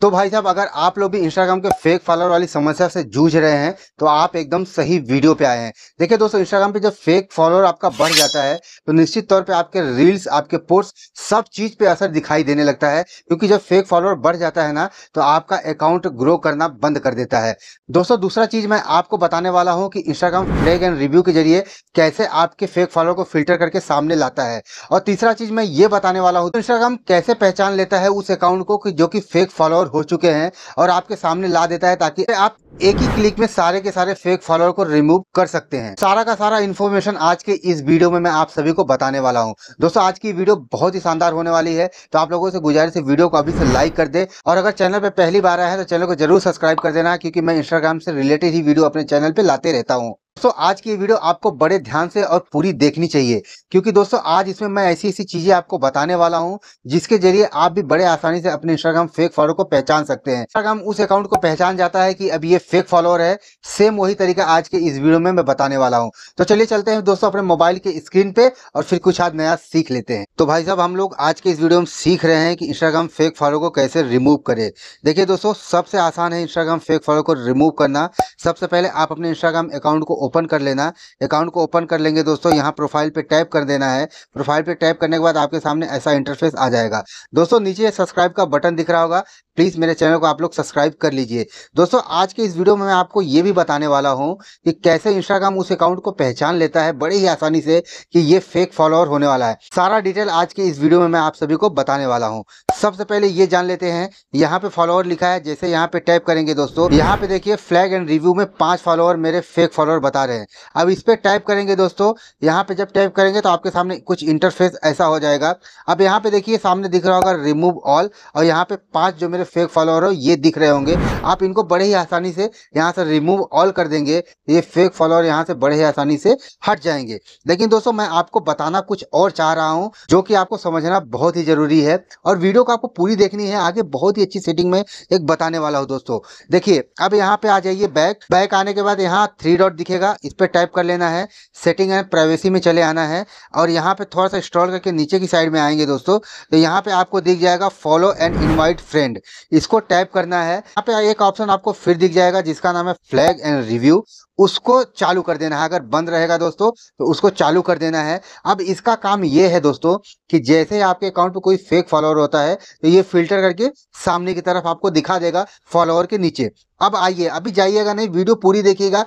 तो भाई साहब अगर आप लोग भी इंस्टाग्राम के फेक फॉलोअर वाली समस्या से जूझ रहे हैं तो आप एकदम सही वीडियो पे आए हैं देखिए दोस्तों इंस्टाग्राम पे जब फेक फॉलोअर आपका बढ़ जाता है तो निश्चित तौर पे आपके रील्स आपके पोस्ट सब चीज पे असर दिखाई देने लगता है क्योंकि जब फेक फॉलोअर बढ़ जाता है ना तो आपका अकाउंट ग्रो करना बंद कर देता है दोस्तों दूसरा चीज मैं आपको बताने वाला हूँ कि इंस्टाग्राम फ्लैग एंड रिव्यू के जरिए कैसे आपके फेक फॉलोअर को फिल्टर करके सामने लाता है और तीसरा चीज मैं ये बताने वाला हूँ इंस्टाग्राम कैसे पहचान लेता है उस अकाउंट को जो कि फेक फॉलोअर हो चुके हैं और आपके सामने ला देता है ताकि आप एक ही क्लिक में सारे के सारे फेक फॉलोअर को रिमूव कर सकते हैं सारा का सारा इन्फॉर्मेशन आज के इस वीडियो में मैं आप सभी को बताने वाला हूं दोस्तों आज की वीडियो बहुत ही शानदार होने वाली है तो आप लोगों से गुजारिश है वीडियो को अभी से लाइक कर दे और अगर चैनल पर पहली बार आया है तो चैनल को जरूर सब्सक्राइब कर देना क्योंकि मैं इंस्टाग्राम से रिलेटेड ही वीडियो अपने चैनल पर लाते रहता हूँ दोस्तों आज की वीडियो आपको बड़े ध्यान से और पूरी देखनी चाहिए क्योंकि दोस्तों आज इसमें मैं ऐसी ऐसी चीजें आपको बताने वाला हूं जिसके जरिए आप भी बड़े आसानी से अपने इंस्टाग्राम फेक फॉलोअर को पहचान सकते हैं इंस्टाग्राम उस अकाउंट को पहचान जाता है कि अब ये फेक फॉलोअर है सेम वही तरीका आज के इस वीडियो में मैं बताने वाला हूँ तो चलिए चलते हैं दोस्तों अपने मोबाइल के स्क्रीन पे और फिर कुछ आज नया सीख लेते हैं तो भाई साहब हम लोग आज के इस वीडियो में सीख रहे हैं कि इंस्टाग्राम फेक फॉलोअर को कैसे रिमूव करे देखिये दोस्तों सबसे आसान है इंस्टाग्राम फेक फॉलोअर को रिमूव करना सबसे पहले आप अपने इंस्टाग्राम अकाउंट को ओपन कर लेना अकाउंट को ओपन कर लेंगे दोस्तों यहाँ प्रोफाइल पे टैप कर देना है प्रोफाइल पे टैप करने के बाद आपके सामने ऐसा इंटरफेस आ जाएगा दोस्तों नीचे सब्सक्राइब का बटन दिख रहा होगा प्लीज़ मेरे चैनल को आप लोग सब्सक्राइब कर लीजिए दोस्तों आज के इस वीडियो में मैं आपको ये भी बताने वाला हूँ कि कैसे इंस्टाग्राम उस अकाउंट को पहचान लेता है बड़े ही आसानी से कि ये फेक फॉलोअर होने वाला है सारा डिटेल आज के इस वीडियो में मैं आप सभी को बताने वाला हूँ सबसे पहले ये जान लेते हैं यहाँ पे फॉलोअर लिखा है जैसे यहाँ पे टाइप करेंगे दोस्तों यहाँ पे देखिए फ्लैग एंड रिव्यू में पांच फॉलोअर मेरे फेक फॉलोअर बता बता रहे हैं अब इस पर टाइप करेंगे दोस्तों यहाँ पे जब टाइप करेंगे तो आपके सामने कुछ इंटरफेस ऐसा हो जाएगा अब यहाँ पे देखिए सामने दिख रहा होगा रिमूव ऑल और यहाँ पे पांच जो मेरे फेक फॉलोअर हो ये दिख रहे होंगे आप इनको बड़े ही आसानी से यहाँ से रिमूव ऑल कर देंगे ये फेक फॉलोअर यहाँ से बड़े ही आसानी से हट जाएंगे लेकिन दोस्तों मैं आपको बताना कुछ और चाह रहा हूँ जो कि आपको समझना बहुत ही जरूरी है और वीडियो को आपको पूरी देखनी है आगे बहुत ही अच्छी सेटिंग में एक बताने वाला हूँ दोस्तों देखिए अब यहाँ पे आ जाइए बैक बैक आने के बाद यहाँ थ्री डॉट दिखेगा लीजिएगा इस पर टाइप कर लेना है सेटिंग एंड प्राइवेसी में चले आना है और यहाँ पे थोड़ा सा स्ट्रॉल करके नीचे की साइड में आएंगे दोस्तों तो यहाँ पे आपको दिख जाएगा फॉलो एंड इनवाइट फ्रेंड इसको टाइप करना है यहाँ पे एक ऑप्शन आपको फिर दिख जाएगा जिसका नाम है फ्लैग एंड रिव्यू उसको चालू कर देना है अगर बंद रहेगा दोस्तों तो उसको चालू कर देना है अब इसका काम ये है दोस्तों कि जैसे आपके अकाउंट पर कोई फेक फॉलोअर होता है तो ये फिल्टर करके सामने की तरफ आपको दिखा देगा फॉलोअर के नीचे अब आइए अभी जाइएगा नहीं वीडियो पूरी देखिएगा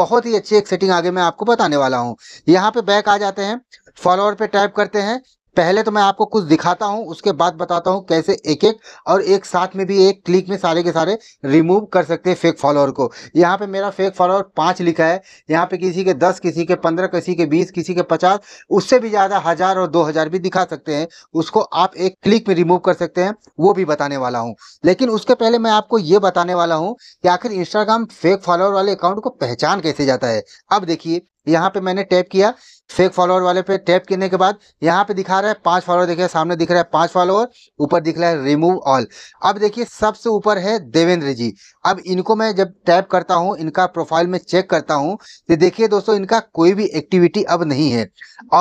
बहुत ही अच्छी एक सेटिंग आगे मैं आपको बताने वाला हूँ यहाँ पे बैक आ जाते हैं फॉलोअर पे टाइप करते हैं पहले तो मैं आपको कुछ दिखाता हूं उसके बाद बताता हूं कैसे एक एक और एक साथ में भी एक क्लिक में सारे के सारे रिमूव कर सकते हैं फेक फॉलोअर को यहाँ पे मेरा फेक फॉलोअर पाँच लिखा है यहाँ पे किसी के दस किसी के पंद्रह किसी के बीस किसी के पचास उससे भी ज़्यादा हज़ार और दो हज़ार भी दिखा सकते हैं उसको आप एक क्लिक में रिमूव कर सकते हैं वो भी बताने वाला हूँ लेकिन उसके पहले मैं आपको ये बताने वाला हूँ कि आखिर इंस्टाग्राम फेक फॉलोअर वाले अकाउंट को पहचान कैसे जाता है अब देखिए यहाँ पे मैंने टैप किया फेक फॉलोअर वाले पे टैप करने के बाद यहाँ पे दिखा रहा है पांच फॉलोअर देखिए सामने दिख रहा है पांच फॉलोअर ऊपर दिख रहा है रिमूव ऑल अब देखिए सबसे ऊपर है देवेंद्र जी अब इनको मैं जब टैप करता हूँ इनका प्रोफाइल में चेक करता हूँ तो देखिए दोस्तों इनका कोई भी एक्टिविटी अब नहीं है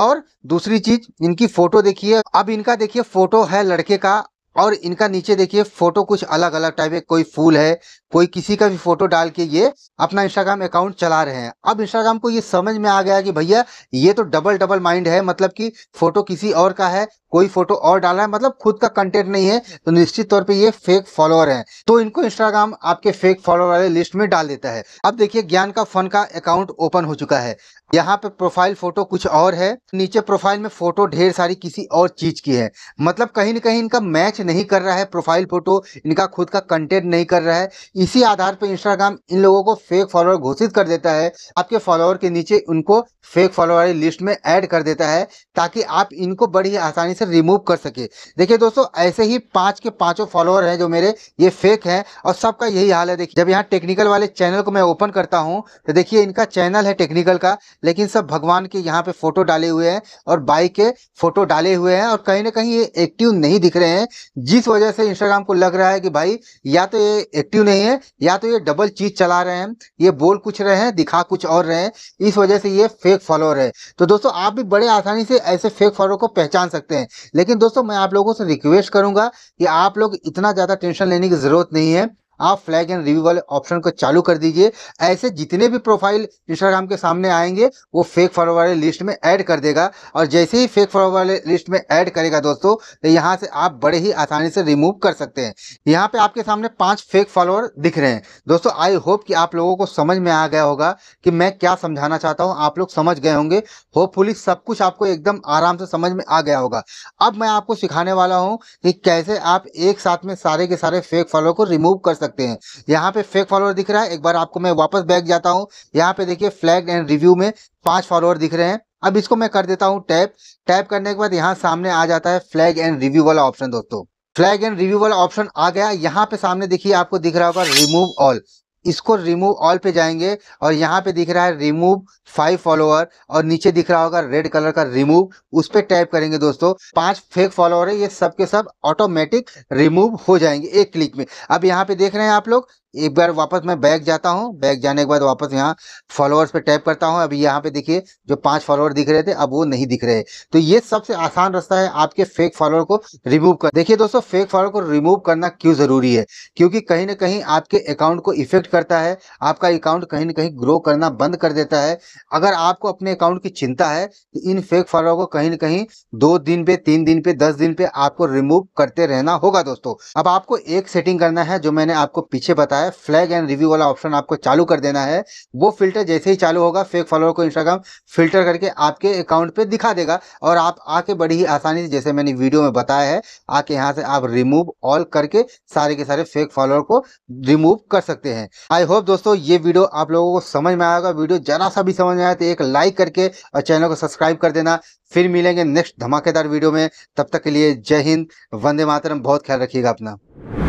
और दूसरी चीज इनकी फोटो देखिए अब इनका देखिए फोटो है लड़के का और इनका नीचे देखिए फोटो कुछ अलग अलग टाइप है कोई फूल है कोई किसी का भी फोटो डाल के ये अपना इंस्टाग्राम अकाउंट चला रहे हैं अब इंस्टाग्राम को ये समझ में आ गया कि भैया ये तो डबल डबल माइंड है मतलब कि फोटो किसी और का है कोई फोटो और डाला है मतलब खुद का कंटेंट नहीं है तो निश्चित तौर पे ये फेक फॉलोअर हैं तो इनको इंस्टाग्राम आपके फेक फॉलोअर वाले लिस्ट में डाल देता है अब देखिए ज्ञान का फन का अकाउंट ओपन हो चुका है यहाँ पे प्रोफाइल फोटो कुछ और है नीचे प्रोफाइल में फोटो ढेर सारी किसी और चीज की है मतलब कहीं ना कहीं इनका मैच नहीं कर रहा है प्रोफाइल फोटो इनका खुद का कंटेंट नहीं कर रहा है इसी आधार पर इंस्टाग्राम इन लोगों को फेक फॉलोअर घोषित कर देता है आपके फॉलोअर के नीचे उनको फेक फॉलोअर लिस्ट में एड कर देता है ताकि आप इनको बड़ी आसानी से से रिमूव कर सके देखिए दोस्तों ऐसे ही पांच के पांचों फॉलोअर हैं जो मेरे ये फेक हैं और सबका यही हाल है देखिए जब यहाँ टेक्निकल वाले चैनल को मैं ओपन करता हूँ तो देखिए इनका चैनल है टेक्निकल का लेकिन सब भगवान के यहाँ पे फोटो डाले हुए हैं और बाइक के फोटो डाले हुए हैं और कहीं ना कहीं ये एक्टिव नहीं दिख रहे हैं जिस वजह से इंस्टाग्राम को लग रहा है कि भाई या तो ये एक्टिव नहीं है या तो ये डबल चीज चला रहे हैं ये बोल कुछ रहे हैं दिखा कुछ और रहे हैं इस वजह से ये फेक फॉलोअर है तो दोस्तों आप भी बड़े आसानी से ऐसे फेक फॉलोअर को पहचान सकते हैं लेकिन दोस्तों मैं आप लोगों से रिक्वेस्ट करूंगा कि आप लोग इतना ज़्यादा टेंशन लेने की ज़रूरत नहीं है आप फ्लैग एंड रिव्यू वाले ऑप्शन को चालू कर दीजिए ऐसे जितने भी प्रोफाइल इंस्टाग्राम के सामने आएंगे वो फेक फॉलोअर वाले लिस्ट में ऐड कर देगा और जैसे ही फेक फॉलोअर वाले लिस्ट में ऐड करेगा दोस्तों तो यहाँ से आप बड़े ही आसानी से रिमूव कर सकते हैं यहाँ पे आपके सामने पांच फेक फॉलोअर दिख रहे हैं दोस्तों आई होप कि आप लोगों को समझ में आ गया होगा कि मैं क्या समझाना चाहता हूँ आप लोग समझ गए होंगे होपफुली सब कुछ आपको एकदम आराम से समझ में आ गया होगा अब मैं आपको सिखाने वाला हूँ कि कैसे आप एक साथ में सारे के सारे फेक फॉलोअर को रिमूव कर सकते हैं यहाँ पे फेक फॉलोअर दिख रहा है एक बार आपको मैं वापस बैक जाता हूँ यहाँ पे देखिए फ्लैग एंड रिव्यू में पांच फॉलोअर दिख रहे हैं अब इसको मैं कर देता हूँ टैप टैप करने के बाद यहाँ सामने आ जाता है फ्लैग एंड रिव्यू वाला ऑप्शन दोस्तों फ्लैग एंड रिव्यू वाला ऑप्शन आ गया यहाँ पे सामने देखिए आपको दिख रहा होगा रिमूव ऑल इसको रिमूव ऑल पे जाएंगे और यहाँ पे दिख रहा है रिमूव फाइव फॉलोअर और नीचे दिख रहा होगा रेड कलर का रिमूव उस पर टाइप करेंगे दोस्तों पांच फेक फॉलोअर है ये सब के सब ऑटोमेटिक रिमूव हो जाएंगे एक क्लिक में अब यहाँ पे देख रहे हैं आप लोग एक बार वापस मैं बैग जाता हूँ बैग जाने के बाद वापस यहाँ फॉलोअर्स पे टैप करता हूँ अभी यहाँ पे देखिए जो पांच फॉलोअर दिख रहे थे अब वो नहीं दिख रहे तो ये सबसे आसान रास्ता है आपके फेक फॉलोअर को रिमूव कर देखिए दोस्तों फेक फॉलोअर को रिमूव करना क्यों जरूरी है क्योंकि कहीं ना कहीं आपके अकाउंट को इफेक्ट करता है आपका अकाउंट कहीं ना कहीं ग्रो करना बंद कर देता है अगर आपको अपने अकाउंट की चिंता है तो इन फेक फॉलोअर को कहीं ना कहीं दो दिन पे तीन दिन पे दस दिन पे आपको रिमूव करते रहना होगा दोस्तों अब आपको एक सेटिंग करना है जो मैंने आपको पीछे बताया है फ्लैग एंड रिव्यू वाला ऑप्शन आपको चालू कर देना है वो फिल्टर जैसे ही चालू होगा फेक फॉलोअर को इंस्टाग्राम फिल्टर करके आपके अकाउंट पे दिखा देगा और आप आके बड़ी ही आसानी से जैसे मैंने वीडियो में बताया है आके यहाँ से आप रिमूव ऑल करके सारे के सारे फेक फॉलोअर को रिमूव कर सकते हैं आई होप दोस्तों ये वीडियो आप लोगों को समझ में आएगा वीडियो जरा सा भी समझ में आया तो एक लाइक करके और चैनल को सब्सक्राइब कर देना फिर मिलेंगे नेक्स्ट धमाकेदार वीडियो में तब तक के लिए जय हिंद वंदे मातरम बहुत ख्याल रखिएगा अपना